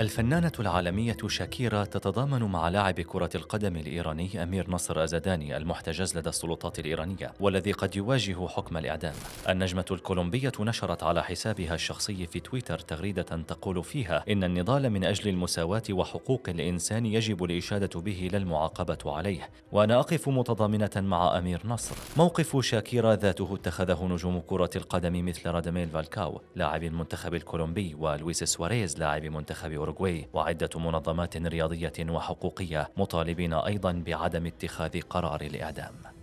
الفنانة العالمية شاكيرا تتضامن مع لاعب كرة القدم الإيراني أمير نصر أزداني المحتجز لدى السلطات الإيرانية والذي قد يواجه حكم الإعدام. النجمة الكولومبية نشرت على حسابها الشخصي في تويتر تغريدة تقول فيها إن النضال من أجل المساواة وحقوق الإنسان يجب الإشادة به لا المعاقبة عليه وأنا أقف متضامنة مع أمير نصر. موقف شاكيرا ذاته اتخذه نجوم كرة القدم مثل رادميل فالكاو لاعب المنتخب الكولومبي ولويس سواريز لاعب منتخب أوروبا أوروغواي وعدة منظمات رياضية وحقوقية مطالبين أيضا بعدم اتخاذ قرار الإعدام